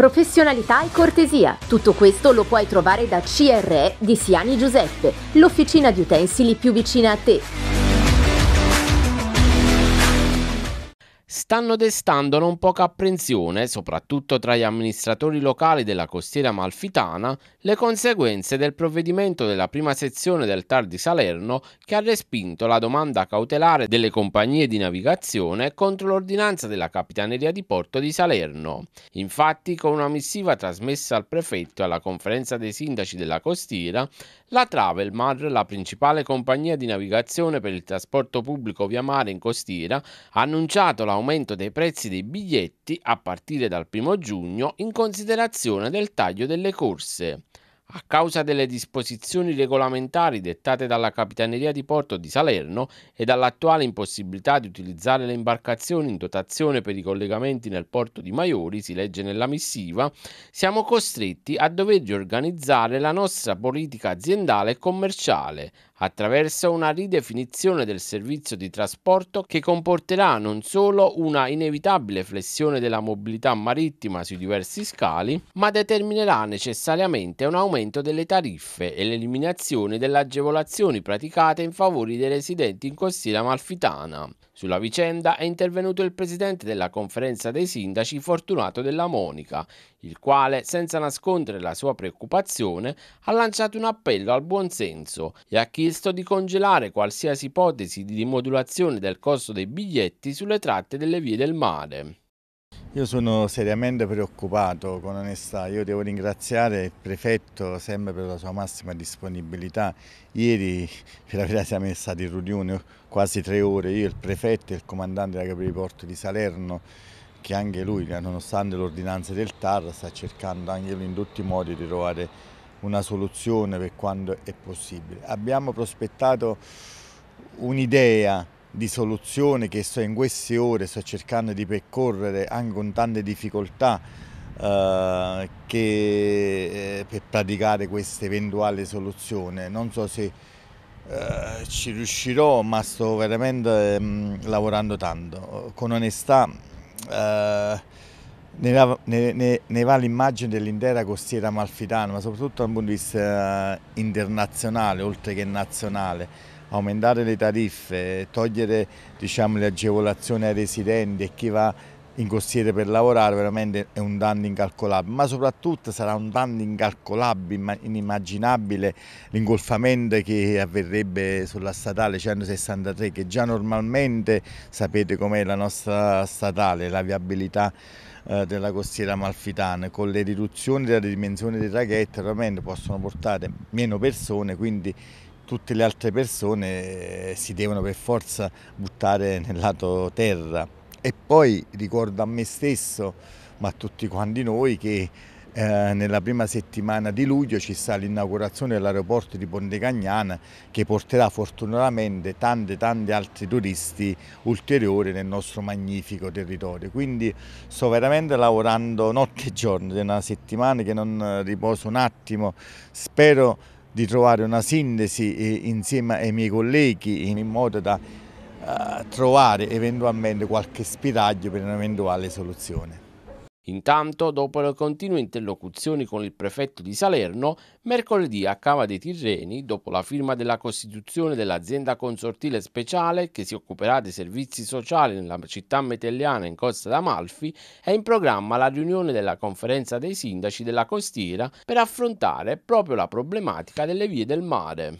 professionalità e cortesia. Tutto questo lo puoi trovare da CRE di Siani Giuseppe, l'officina di utensili più vicina a te. stanno destando non poca apprensione, soprattutto tra gli amministratori locali della costiera malfitana, le conseguenze del provvedimento della prima sezione del TAR di Salerno che ha respinto la domanda cautelare delle compagnie di navigazione contro l'ordinanza della Capitaneria di Porto di Salerno. Infatti, con una missiva trasmessa al prefetto e alla conferenza dei sindaci della costiera, la Travelmar, la principale compagnia di navigazione per il trasporto pubblico via mare in costiera, ha annunciato la aumento dei prezzi dei biglietti a partire dal 1 giugno in considerazione del taglio delle corse. A causa delle disposizioni regolamentari dettate dalla Capitaneria di Porto di Salerno e dall'attuale impossibilità di utilizzare le imbarcazioni in dotazione per i collegamenti nel porto di Maiori, si legge nella missiva, siamo costretti a dover riorganizzare la nostra politica aziendale e commerciale, attraverso una ridefinizione del servizio di trasporto che comporterà non solo una inevitabile flessione della mobilità marittima sui diversi scali, ma determinerà necessariamente un aumento delle tariffe e l'eliminazione delle agevolazioni praticate in favore dei residenti in costiera amalfitana. Sulla vicenda è intervenuto il presidente della conferenza dei sindaci Fortunato della Monica, il quale, senza nascondere la sua preoccupazione, ha lanciato un appello al buonsenso e ha chiesto di congelare qualsiasi ipotesi di rimodulazione del costo dei biglietti sulle tratte delle vie del mare. Io sono seriamente preoccupato, con onestà. Io devo ringraziare il prefetto sempre per la sua massima disponibilità. Ieri, per la verità, siamo stati in riunione quasi tre ore. Io, il prefetto e il comandante della Capri Porto di Salerno, che anche lui, nonostante l'ordinanza del TAR, sta cercando anche lui in tutti i modi di trovare una soluzione per quanto è possibile. Abbiamo prospettato un'idea di soluzione che sto in queste ore sto cercando di percorrere anche con tante difficoltà eh, che, eh, per praticare questa eventuale soluzione. Non so se eh, ci riuscirò, ma sto veramente mh, mm, lavorando tanto. Con onestà eh, ne, ne, ne, va l'immagine dell'intera costiera amalfitana, ma soprattutto dal punto di vista eh, internazionale, oltre che nazionale aumentare le tariffe, togliere diciamo, le agevolazioni ai residenti e chi va in costiere per lavorare veramente è un danno incalcolabile, ma soprattutto sarà un danno incalcolabile, inimmaginabile l'ingolfamento che avverrebbe sulla statale 163 che già normalmente sapete com'è la nostra statale, la viabilità eh, della costiera amalfitana con le riduzioni della dimensione dei traghetti veramente possono portare meno persone quindi tutte le altre persone eh, si devono per forza buttare nel lato terra. E poi ricordo a me stesso, ma a tutti quanti noi, che eh, nella prima settimana di luglio ci sarà l'inaugurazione dell'aeroporto di Ponte Cagnana che porterà fortunatamente tanti tanti altri turisti ulteriori nel nostro magnifico territorio. Quindi sto veramente lavorando notte e giorno, è una settimana che non riposo un attimo, spero di trovare una sintesi eh, insieme ai miei colleghi in modo da eh, trovare eventualmente qualche spiraglio per un'eventuale soluzione. Intanto, dopo le continue interlocuzioni con il prefetto di Salerno, mercoledì a Cava dei Tirreni, dopo la firma della costituzione dell'azienda consortile speciale che si occuperà dei servizi sociali nella città metelliana in Costa d'Amalfi, è in programma la riunione della conferenza dei sindaci della costiera per affrontare proprio la problematica delle vie del mare.